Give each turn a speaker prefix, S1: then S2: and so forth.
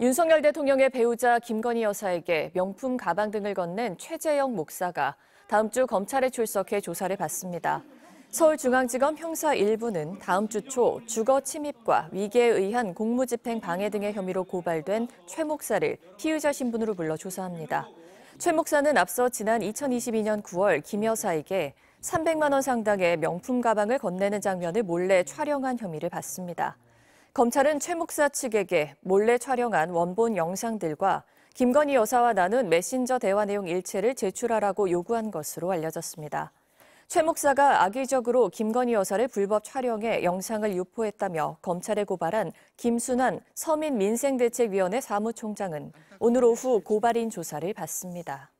S1: 윤석열 대통령의 배우자 김건희 여사에게 명품 가방 등을 건넨 최재영 목사가 다음 주 검찰에 출석해 조사를 받습니다. 서울중앙지검 형사 1부는 다음 주 초 주거 침입과 위계에 의한 공무집행 방해 등의 혐의로 고발된 최 목사를 피의자 신분으로 불러 조사합니다. 최 목사는 앞서 지난 2022년 9월 김 여사에게 300만 원 상당의 명품 가방을 건네는 장면을 몰래 촬영한 혐의를 받습니다. 검찰은 최 목사 측에게 몰래 촬영한 원본 영상들과 김건희 여사와 나눈 메신저 대화 내용 일체를 제출하라고 요구한 것으로 알려졌습니다. 최 목사가 악의적으로 김건희 여사를 불법 촬영해 영상을 유포했다며 검찰에 고발한 김순환 서민민생대책위원회 사무총장은 오늘 오후 고발인 조사를 받습니다.